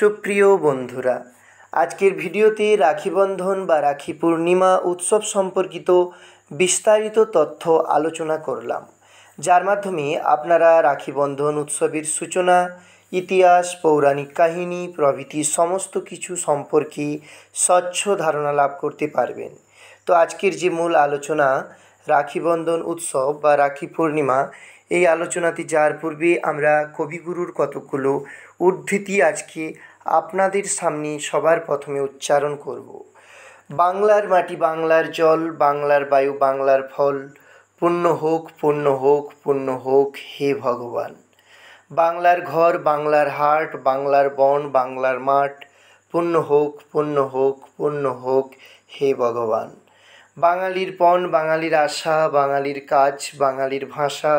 সুপ্রিয় বন্ধুরা আজকের ভিডিওতে রাখি বন্ধন বা রাখি পূর্ণিমা উৎসব সম্পর্কিত বিস্তারিত তথ্য আলোচনা করলাম যার মাধ্যমে আপনারা রাখি বন্ধন উৎসবের সূচনা ইতিহাস পৌরাণিক কাহিনী প্রভৃতি সমস্ত কিছু সম্পর্কে স্বচ্ছ ধারণা লাভ করতে পারবেন তো আজকের যে মূল আলোচনা রাখি বন্ধন উৎসব বা রাখি পূর্ণিমা এই আলোচনাতে যাওয়ার পূর্বে আমরা কবিগুরুর কতকগুলো উদ্ধৃতি আজকে আপনাদের সামনে সবার প্রথমে উচ্চারণ করব বাংলার মাটি বাংলার জল বাংলার বায়ু বাংলার ফল পূর্ণ হোক পূর্ণ হোক পূর্ণ হোক হে ভগবান বাংলার ঘর বাংলার হাট বাংলার বন বাংলার মাঠ পূর্ণ হোক পূর্ণ হোক পূর্ণ হোক হে ভগবান বাঙালির পণ বাঙালির আশা বাঙালির কাজ বাঙালির ভাষা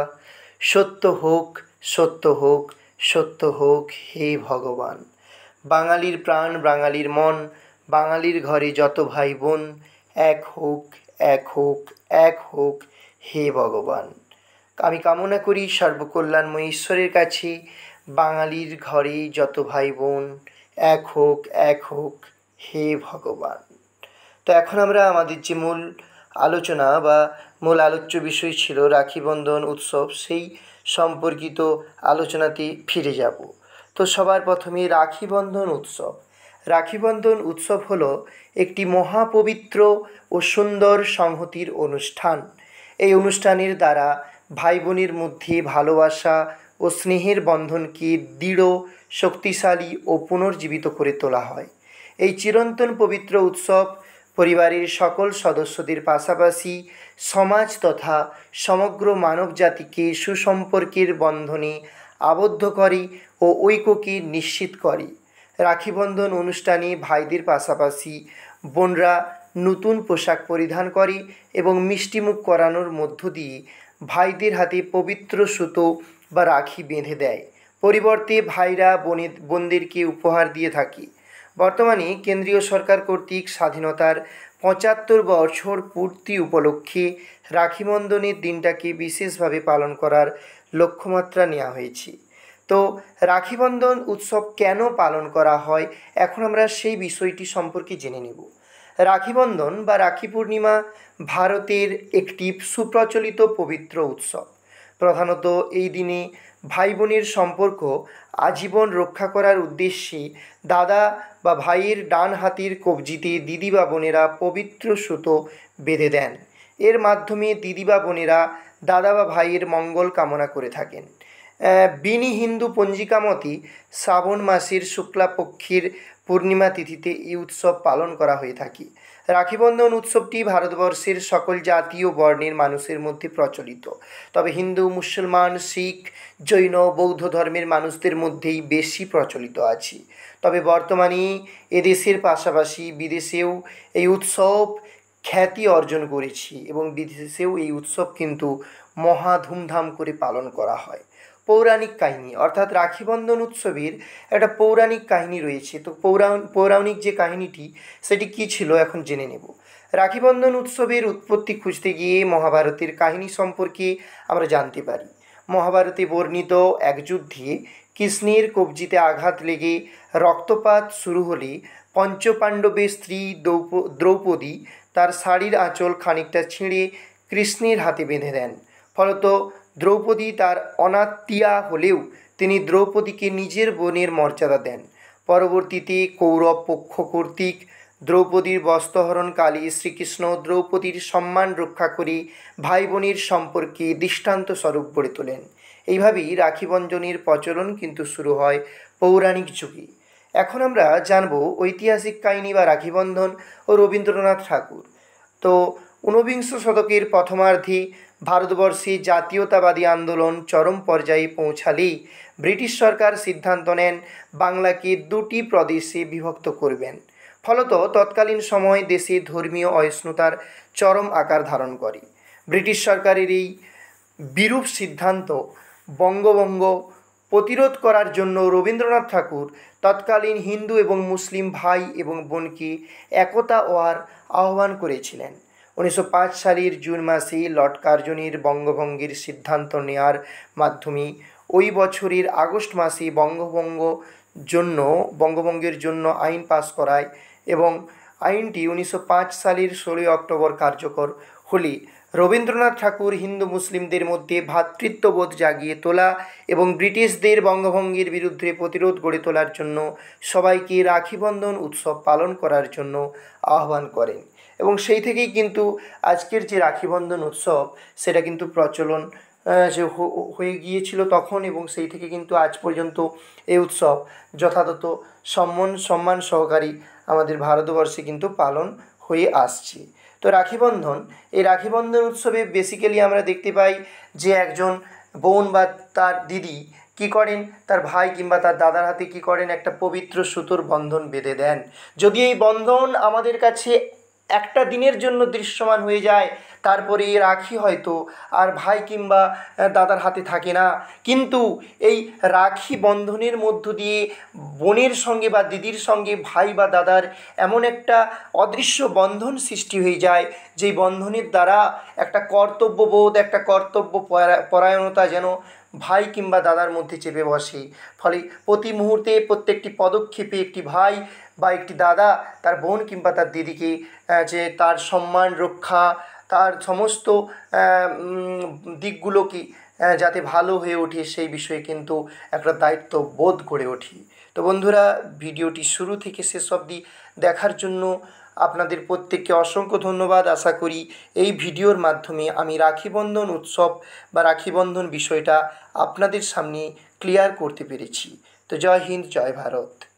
সত্য হোক সত্য হোক সত্য হোক হে ভগবান বাঙালির প্রাণ বাঙালির মন বাঙালির ঘরে যত ভাই বোন এক হোক এক হোক এক হোক হে ভগবান আমি কামনা করি সর্বকল্যাণময় ঈশ্বরের কাছে বাঙালির ঘরে যত ভাই বোন এক হোক এক হোক হে ভগবান তো এখন আমরা আমাদের যে মূল আলোচনা বা মূল আলোচ্য বিষয় ছিল রাখি বন্ধন উৎসব সেই সম্পর্কিত আলোচনাতে ফিরে যাব তো সবার প্রথমে রাখি বন্ধন উৎসব রাখি বন্ধন উৎসব হলো একটি মহাপবিত্র ও সুন্দর সংহতির অনুষ্ঠান এই অনুষ্ঠানের দ্বারা ভাই বোনের মধ্যে ভালোবাসা ও স্নেহের বন্ধনকে দৃঢ় শক্তিশালী ও পুনর্জীবিত করে তোলা হয় এই চিরন্তন পবিত্র উৎসব পরিবারের সকল সদস্যদের পাশাপাশি সমাজ তথা সমগ্র মানব জাতিকে সুসম্পর্কের বন্ধনে আবদ্ধ করি ও ঐক্যকে নিশ্চিত করি রাখিবন্ধন অনুষ্ঠানে ভাইদের পাশাপাশি বোনরা নতুন পোশাক পরিধান করে এবং মিষ্টিমুখ করানোর মধ্য দিয়ে ভাইদের হাতে পবিত্র সুতো বা রাখি বেঁধে দেয় পরিবর্তে ভাইরা বনে বোনদেরকে উপহার দিয়ে থাকে বর্তমানে কেন্দ্রীয় সরকার কর্তৃক স্বাধীনতার পঁচাত্তর বছর পূর্তি উপলক্ষে রাখিবন্ধনের দিনটাকে বিশেষভাবে পালন করার লক্ষ্যমাত্রা নেওয়া হয়েছে তো রাখিবন্ধন উৎসব কেন পালন করা হয় এখন আমরা সেই বিষয়টি সম্পর্কে জেনে নেব রাখিবন্ধন বা রাখি পূর্ণিমা ভারতের একটি সুপ্রচলিত পবিত্র উৎসব প্রধানত এই দিনে ভাই বোনের সম্পর্ক আজীবন রক্ষা করার উদ্দেশ্যে দাদা বা ভাইয়ের ডান হাতির কবজিতে দিদি বা বোনেরা পবিত্র সুতো বেঁধে দেন এর মাধ্যমে দিদি বা বোনেরা দাদা বা ভাইয়ের মঙ্গল কামনা করে থাকেন বিনি হিন্দু পঞ্জিকা মতে শ্রাবণ মাসের শুক্লাপক্ষীর পূর্ণিমা তিথিতে এই উৎসব পালন করা হয়ে থাকে রাখিবন্ধন উৎসবটি ভারতবর্ষের সকল জাতি ও বর্ণের মানুষের মধ্যে প্রচলিত তবে হিন্দু মুসলমান শিখ জৈন বৌদ্ধ ধর্মের মানুষদের মধ্যেই বেশি প্রচলিত আছে তবে বর্তমানে এদেশের পাশাপাশি বিদেশেও এই উৎসব খ্যাতি অর্জন করেছি এবং বিদেশেও এই উৎসব কিন্তু মহা ধুমধাম করে পালন করা হয় পৌরাণিক কাহিনী অর্থাৎ রাখিবন্ধন উৎসবের একটা পৌরাণিক কাহিনী রয়েছে তো পৌরাণ পৌরাণিক যে কাহিনীটি সেটি কী ছিল এখন জেনে নেব রাখিবন্ধন উৎসবের উৎপত্তি খুঁজতে গিয়ে মহাভারতের কাহিনী সম্পর্কে আমরা জানতে পারি মহাভারতে বর্ণিত এক যুদ্ধে কৃষ্ণের কবজিতে আঘাত লেগে রক্তপাত শুরু হলে পঞ্চপাণ্ডবের স্ত্রী দ্রৌপদী তার শাড়ির আঁচল খানিকটা ছিঁড়ে কৃষ্ণের হাতে বেঁধে দেন ফলত দ্রৌপদী তার অনাত্মীয়া হলেও তিনি দ্রৌপদীকে নিজের বোনের মর্যাদা দেন পরবর্তীতে কৌরব পক্ষ কর্তৃক দ্রৌপদীর বস্ত্রহরণকালে শ্রীকৃষ্ণ দ্রৌপদীর সম্মান রক্ষা করে ভাই বোনের সম্পর্কে দৃষ্টান্ত স্বরূপ গড়ে তোলেন এইভাবেই রাখিবন্ধনের প্রচলন কিন্তু শুরু হয় পৌরাণিক যুগে এখন আমরা জানব ঐতিহাসিক কাহিনী বা রাখিবন্ধন ও রবীন্দ্রনাথ ঠাকুর তো ঊনবিংশ শতকের প্রথমার্ধে ভারতবর্ষে জাতীয়তাবাদী আন্দোলন চরম পর্যায়ে পৌঁছালেই ব্রিটিশ সরকার সিদ্ধান্ত নেন বাংলাকে দুটি প্রদেশে বিভক্ত করবেন ফলত তৎকালীন সময়ে দেশে ধর্মীয় অহিষ্ণুতার চরম আকার ধারণ করে ব্রিটিশ সরকারের এই বিরূপ সিদ্ধান্ত বঙ্গভঙ্গ প্রতিরোধ করার জন্য রবীন্দ্রনাথ ঠাকুর তৎকালীন হিন্দু এবং মুসলিম ভাই এবং বোনকে একতা হওয়ার আহ্বান করেছিলেন উনিশশো পাঁচ সালের জুন মাসে লর্ড কার্জনির বঙ্গভঙ্গের সিদ্ধান্ত নেয়ার মাধ্যমে ওই বছরের আগস্ট মাসে বঙ্গভঙ্গ জন্য বঙ্গভঙ্গের জন্য আইন পাস করায় এবং আইনটি উনিশশো সালের ষোলোই অক্টোবর কার্যকর হলে রবীন্দ্রনাথ ঠাকুর হিন্দু মুসলিমদের মধ্যে ভ্রাতৃত্ববোধ জাগিয়ে তোলা এবং ব্রিটিশদের বঙ্গভঙ্গের বিরুদ্ধে প্রতিরোধ গড়ে তোলার জন্য সবাইকে রাখিবন্ধন উৎসব পালন করার জন্য আহ্বান করেন এবং সেই থেকেই কিন্তু আজকের যে রাখিবন্ধন উৎসব সেটা কিন্তু প্রচলন যে হয়ে গিয়েছিল তখন এবং সেই থেকে কিন্তু আজ পর্যন্ত এই উৎসব যথাযথ সম্মান সম্মান সহকারী আমাদের ভারতবর্ষে কিন্তু পালন হয়ে আসছে তো রাখিবন্ধন এই রাখিবন্ধন উৎসবে বেসিক্যালি আমরা দেখতে পাই যে একজন বোন বা তার দিদি কি করেন তার ভাই কিংবা তার দাদার হাতে কি করেন একটা পবিত্র সুতোর বন্ধন বেঁধে দেন যদি এই বন্ধন আমাদের কাছে একটা দিনের জন্য দৃশ্যমান হয়ে যায় তারপরে রাখি হয়তো আর ভাই কিংবা দাদার হাতে থাকে না কিন্তু এই রাখি বন্ধনের মধ্য দিয়ে বোনের সঙ্গে বা দিদির সঙ্গে ভাই বা দাদার এমন একটা অদৃশ্য বন্ধন সৃষ্টি হয়ে যায় যেই বন্ধনের দ্বারা একটা কর্তব্যবোধ একটা কর্তব্য পরায়ণতা যেন ভাই কিংবা দাদার মধ্যে চেপে বসে ফলে প্রতি মুহূর্তে প্রত্যেকটি পদক্ষেপে একটি ভাই বা একটি দাদা তার বোন কিংবা তার দিদিকে যে তার সম্মান রক্ষা তার সমস্ত দিকগুলো কি যাতে ভালো হয়ে ওঠে সেই বিষয়ে কিন্তু একটা দায়িত্ব বোধ করে ওঠি তো বন্ধুরা ভিডিওটি শুরু থেকে শেষ অবধি দেখার জন্য আপনাদের প্রত্যেককে অসংখ্য ধন্যবাদ আশা করি এই ভিডিওর মাধ্যমে আমি রাখিবন্ধন উৎসব বা রাখিবন্ধন বিষয়টা আপনাদের সামনে ক্লিয়ার করতে পেরেছি তো জয় হিন্দ জয় ভারত